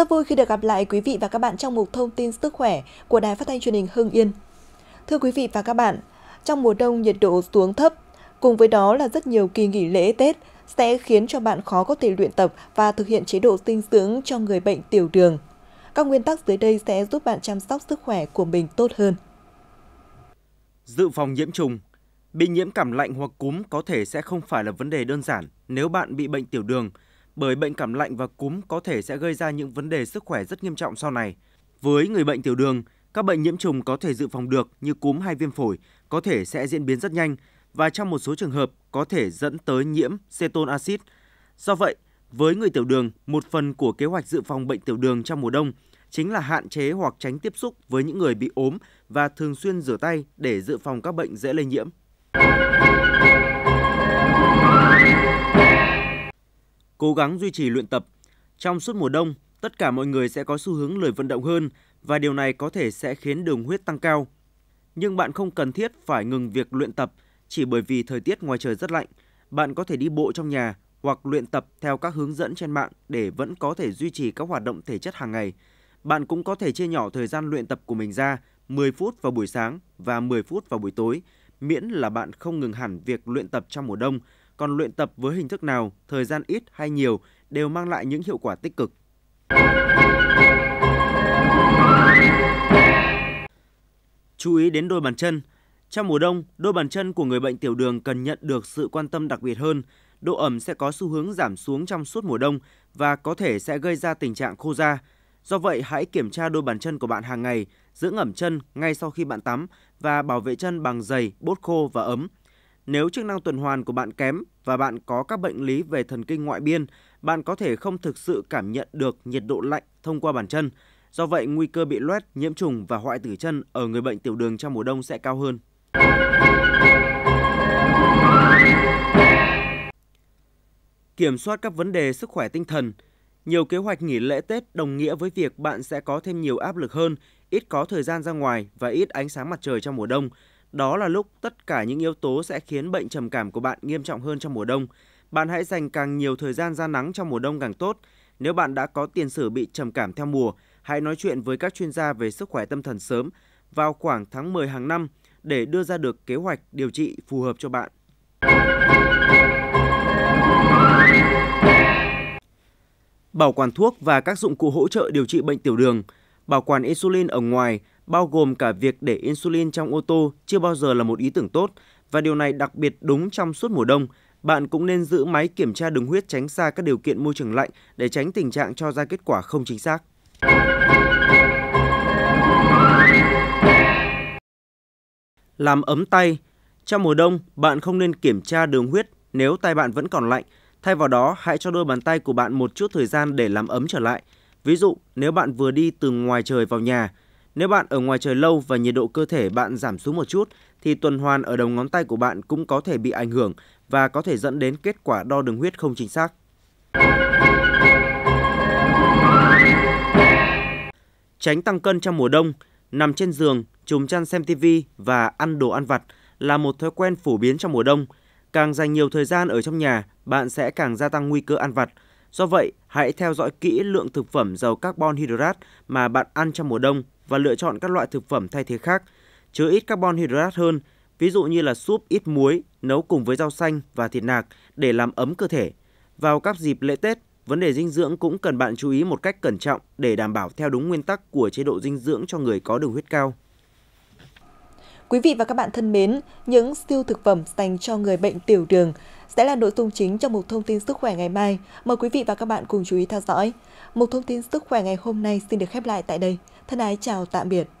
Rất vui khi được gặp lại quý vị và các bạn trong mục thông tin sức khỏe của Đài Phát thanh truyền hình Hưng Yên. Thưa quý vị và các bạn, trong mùa đông nhiệt độ xuống thấp, cùng với đó là rất nhiều kỳ nghỉ lễ Tết sẽ khiến cho bạn khó có thể luyện tập và thực hiện chế độ dinh dưỡng cho người bệnh tiểu đường. Các nguyên tắc dưới đây sẽ giúp bạn chăm sóc sức khỏe của mình tốt hơn. Dự phòng nhiễm trùng Bị nhiễm cảm lạnh hoặc cúm có thể sẽ không phải là vấn đề đơn giản nếu bạn bị bệnh tiểu đường – bởi bệnh cảm lạnh và cúm có thể sẽ gây ra những vấn đề sức khỏe rất nghiêm trọng sau này. Với người bệnh tiểu đường, các bệnh nhiễm trùng có thể dự phòng được như cúm hay viêm phổi có thể sẽ diễn biến rất nhanh và trong một số trường hợp có thể dẫn tới nhiễm ceton acid. Do vậy, với người tiểu đường, một phần của kế hoạch dự phòng bệnh tiểu đường trong mùa đông chính là hạn chế hoặc tránh tiếp xúc với những người bị ốm và thường xuyên rửa tay để dự phòng các bệnh dễ lây nhiễm. cố gắng duy trì luyện tập. Trong suốt mùa đông, tất cả mọi người sẽ có xu hướng lười vận động hơn và điều này có thể sẽ khiến đường huyết tăng cao. Nhưng bạn không cần thiết phải ngừng việc luyện tập chỉ bởi vì thời tiết ngoài trời rất lạnh. Bạn có thể đi bộ trong nhà hoặc luyện tập theo các hướng dẫn trên mạng để vẫn có thể duy trì các hoạt động thể chất hàng ngày. Bạn cũng có thể chia nhỏ thời gian luyện tập của mình ra 10 phút vào buổi sáng và 10 phút vào buổi tối, miễn là bạn không ngừng hẳn việc luyện tập trong mùa đông còn luyện tập với hình thức nào, thời gian ít hay nhiều đều mang lại những hiệu quả tích cực. Chú ý đến đôi bàn chân. Trong mùa đông, đôi bàn chân của người bệnh tiểu đường cần nhận được sự quan tâm đặc biệt hơn. Độ ẩm sẽ có xu hướng giảm xuống trong suốt mùa đông và có thể sẽ gây ra tình trạng khô da. Do vậy, hãy kiểm tra đôi bàn chân của bạn hàng ngày, giữ ẩm chân ngay sau khi bạn tắm và bảo vệ chân bằng giày, bốt khô và ấm – nếu chức năng tuần hoàn của bạn kém và bạn có các bệnh lý về thần kinh ngoại biên, bạn có thể không thực sự cảm nhận được nhiệt độ lạnh thông qua bàn chân. Do vậy, nguy cơ bị loét, nhiễm trùng và hoại tử chân ở người bệnh tiểu đường trong mùa đông sẽ cao hơn. Kiểm soát các vấn đề sức khỏe tinh thần Nhiều kế hoạch nghỉ lễ Tết đồng nghĩa với việc bạn sẽ có thêm nhiều áp lực hơn, ít có thời gian ra ngoài và ít ánh sáng mặt trời trong mùa đông – đó là lúc tất cả những yếu tố sẽ khiến bệnh trầm cảm của bạn nghiêm trọng hơn trong mùa đông. Bạn hãy dành càng nhiều thời gian ra nắng trong mùa đông càng tốt. Nếu bạn đã có tiền sử bị trầm cảm theo mùa, hãy nói chuyện với các chuyên gia về sức khỏe tâm thần sớm vào khoảng tháng 10 hàng năm để đưa ra được kế hoạch điều trị phù hợp cho bạn. Bảo quản thuốc và các dụng cụ hỗ trợ điều trị bệnh tiểu đường, bảo quản insulin ở ngoài bao gồm cả việc để insulin trong ô tô chưa bao giờ là một ý tưởng tốt và điều này đặc biệt đúng trong suốt mùa đông. Bạn cũng nên giữ máy kiểm tra đường huyết tránh xa các điều kiện môi trường lạnh để tránh tình trạng cho ra kết quả không chính xác. Làm ấm tay Trong mùa đông, bạn không nên kiểm tra đường huyết nếu tay bạn vẫn còn lạnh. Thay vào đó, hãy cho đôi bàn tay của bạn một chút thời gian để làm ấm trở lại. Ví dụ, nếu bạn vừa đi từ ngoài trời vào nhà, nếu bạn ở ngoài trời lâu và nhiệt độ cơ thể bạn giảm xuống một chút, thì tuần hoàn ở đầu ngón tay của bạn cũng có thể bị ảnh hưởng và có thể dẫn đến kết quả đo đường huyết không chính xác. Tránh tăng cân trong mùa đông, nằm trên giường, chùm chăn xem TV và ăn đồ ăn vặt là một thói quen phổ biến trong mùa đông. Càng dành nhiều thời gian ở trong nhà, bạn sẽ càng gia tăng nguy cơ ăn vặt. Do vậy, hãy theo dõi kỹ lượng thực phẩm giàu carbon hydrate mà bạn ăn trong mùa đông và lựa chọn các loại thực phẩm thay thế khác, chứa ít carbon hydrate hơn, ví dụ như là súp ít muối nấu cùng với rau xanh và thịt nạc để làm ấm cơ thể. Vào các dịp lễ Tết, vấn đề dinh dưỡng cũng cần bạn chú ý một cách cẩn trọng để đảm bảo theo đúng nguyên tắc của chế độ dinh dưỡng cho người có đường huyết cao. Quý vị và các bạn thân mến, những siêu thực phẩm dành cho người bệnh tiểu đường sẽ là nội dung chính trong một thông tin sức khỏe ngày mai. Mời quý vị và các bạn cùng chú ý theo dõi. Một thông tin sức khỏe ngày hôm nay xin được khép lại tại đây. Thân ái chào tạm biệt.